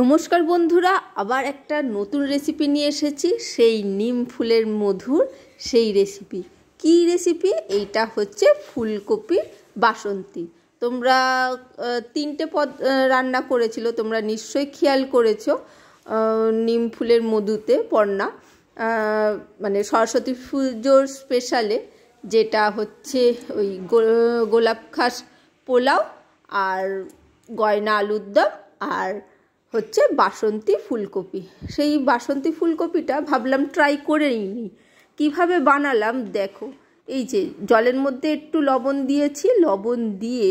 নমস্কার বন্ধুরা আবার একটা নতুন রেসিপি নিয়ে এসেছি সেই নিম ফুলের মধুর সেই রেসিপি কি রেসিপি এইটা হচ্ছে ফুলকপি বাসন্তী তোমরা তিনটে পদ রান্না করেছিল তোমরা নিশ্চয়ই খেয়াল করেছ নিম ফুলের মধুতে পর্না মানে সরস্বতী পুজোর স্পেশালে যেটা হচ্ছে ওই গোলাপ খাস পোলাও আর গয়না আলুর দম আর হচ্ছে বাসন্তী ফুলকপি সেই বাসন্তী ফুলকপিটা ভাবলাম ট্রাই করে নিই কীভাবে বানালাম দেখো এই যে জলের মধ্যে একটু লবণ দিয়েছি লবণ দিয়ে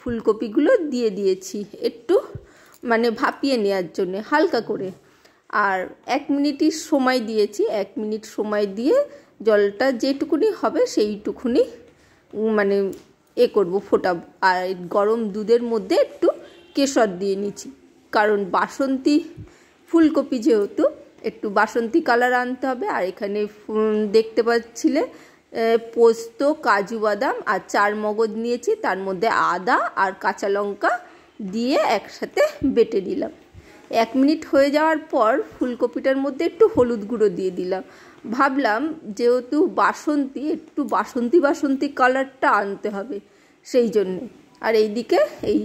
ফুলকপিগুলো দিয়ে দিয়েছি একটু মানে ভাপিয়ে নেওয়ার জন্যে হালকা করে আর এক মিনিটই সময় দিয়েছি এক মিনিট সময় দিয়ে জলটা যেটুকুনি হবে সেইটুকুনি মানে এ করব ফোটাব আর গরম দুধের মধ্যে একটু কেশর দিয়ে নিচ্ছি কারণ বাসন্তী ফুলকপি যেহেতু একটু বাসন্তী কালার আনতে হবে আর এখানে দেখতে পাচ্ছিলে পোস্ত কাজু বাদাম আর চার মগজ নিয়েছি তার মধ্যে আদা আর কাঁচা লঙ্কা দিয়ে একসাথে বেটে নিলাম এক মিনিট হয়ে যাওয়ার পর ফুলকপিটার মধ্যে একটু হলুদ গুঁড়ো দিয়ে দিলাম ভাবলাম যেহেতু বাসন্তী একটু বাসন্তী বাসন্তী কালারটা আনতে হবে সেই জন্যে আর এইদিকে এই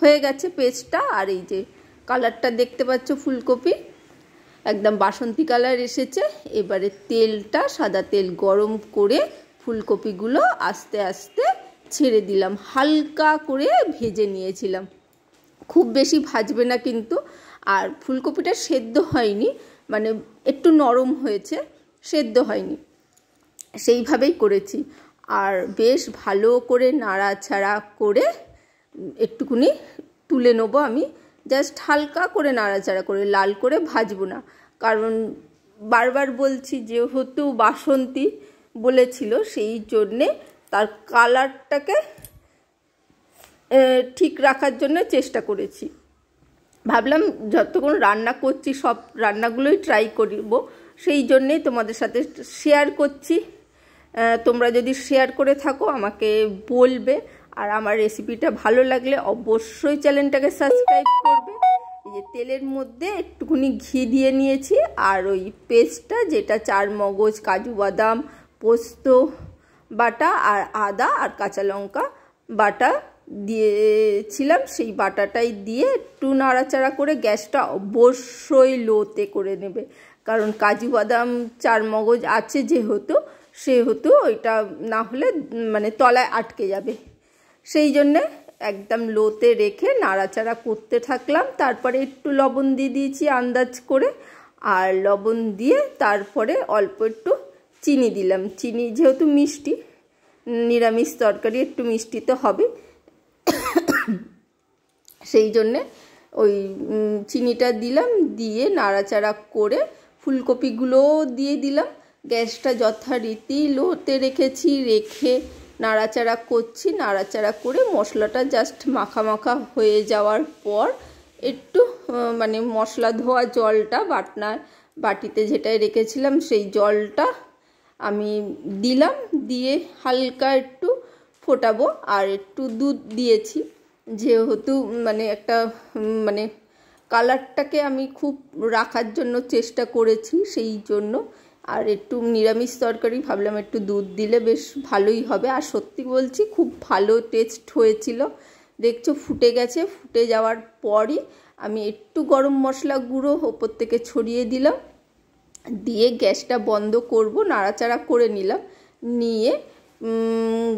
হয়ে গেছে পেস্টটা আর এই যে কালারটা দেখতে পাচ্ছ ফুলকপি একদম বাসন্তী কালার এসেছে এবারে তেলটা সাদা তেল গরম করে ফুলকপিগুলো আস্তে আস্তে ছেড়ে দিলাম হালকা করে ভেজে নিয়েছিলাম খুব বেশি ভাজবে না কিন্তু আর ফুলকপিটা সেদ্ধ হয়নি মানে একটু নরম হয়েছে সেদ্ধ হয়নি সেইভাবেই করেছি আর বেশ ভালো করে নাড়াচাড়া করে একটুকুনি তুলে নেবো আমি জাস্ট হালকা করে নাড়াচাড়া করে লাল করে ভাজবো না কারণ বারবার বলছি যেহেতু বাসন্তী বলেছিল সেই জন্যে তার কালারটাকে ঠিক রাখার জন্য চেষ্টা করেছি ভাবলাম যতক্ষণ রান্না করছি সব রান্নাগুলোই ট্রাই করব সেই জন্যেই তোমাদের সাথে শেয়ার করছি তোমরা যদি শেয়ার করে থাকো আমাকে বলবে আর আমার রেসিপিটা ভালো লাগলে অবশ্যই চ্যানেলটাকে সাবস্ক্রাইব করবে এই যে তেলের মধ্যে একটুখানি ঘি দিয়ে নিয়েছি আর ওই পেস্টটা যেটা চার মগজ কাজু বাদাম পোস্ত বাটা আর আদা আর কাঁচা লঙ্কা বাটা দিয়েছিলাম সেই বাটাটাই দিয়ে একটু নাড়াচাড়া করে গ্যাসটা অবশ্যই লোতে করে নেবে কারণ কাজু বাদাম চার মগজ আছে যেহেতু সেহেতু ওইটা না হলে মানে তলায় আটকে যাবে সেই জন্যে একদম লোতে রেখে নাড়াচাড়া করতে থাকলাম তারপরে একটু লবণ দিয়ে দিয়েছি আন্দাজ করে আর লবণ দিয়ে তারপরে অল্প একটু চিনি দিলাম চিনি যেহেতু মিষ্টি নিরামিষ তরকারি একটু মিষ্টি তো হবে সেই জন্যে ওই চিনিটা দিলাম দিয়ে নাড়াচাড়া করে ফুলকপিগুলোও দিয়ে দিলাম গ্যাসটা যথারীতি লোতে রেখেছি রেখে নাড়াচাড়া করছি নাড়াচাড়া করে মশলাটা জাস্ট মাখা মাখা হয়ে যাওয়ার পর একটু মানে মশলা ধোয়া জলটা বাটনার বাটিতে যেটাই রেখেছিলাম সেই জলটা আমি দিলাম দিয়ে হালকা একটু ফোটাবো আর একটু দুধ দিয়েছি যেহেতু মানে একটা মানে কালারটাকে আমি খুব রাখার জন্য চেষ্টা করেছি সেই জন্য আর একটু নিরামিষ তরকারি ভাবলাম একটু দুধ দিলে বেশ ভালোই হবে আর সত্যি বলছি খুব ভালো টেস্ট হয়েছিল দেখছো ফুটে গেছে ফুটে যাওয়ার পরই আমি একটু গরম মশলা গুঁড়ো ওপর থেকে ছড়িয়ে দিলাম দিয়ে গ্যাসটা বন্ধ করব নাড়াচাড়া করে নিলাম নিয়ে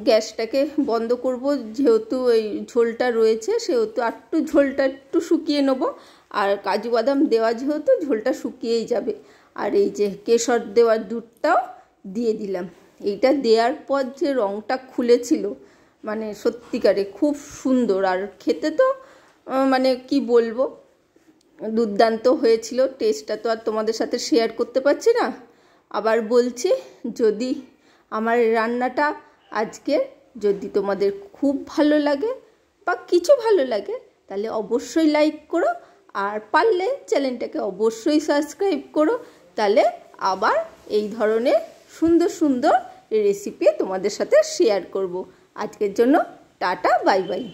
গ্যাসটাকে বন্ধ করব যেহেতু ওই ঝোলটা রয়েছে সেহেতু একটু ঝোলটা একটু শুকিয়ে নেবো আর কাজু বাদাম দেওয়া যেহেতু ঝোলটা শুকিয়েই যাবে আর এই যে কেশর দেওয়ার দুধটাও দিয়ে দিলাম এইটা দেওয়ার পর যে রঙটা খুলেছিল মানে সত্যিকারে খুব সুন্দর আর খেতে তো মানে কি বলবো দুর্দান্ত হয়েছিল টেস্টটা তো আর তোমাদের সাথে শেয়ার করতে পারছি না আবার বলছি যদি আমার রান্নাটা আজকে যদি তোমাদের খুব ভালো লাগে বা কিছু ভালো লাগে তাহলে অবশ্যই লাইক করো আর পারলে চ্যানেলটাকে অবশ্যই সাবস্ক্রাইব করো তাহলে আবার এই ধরনের সুন্দর সুন্দর রেসিপি তোমাদের সাথে শেয়ার করব আজকের জন্য টাটা বাই বাই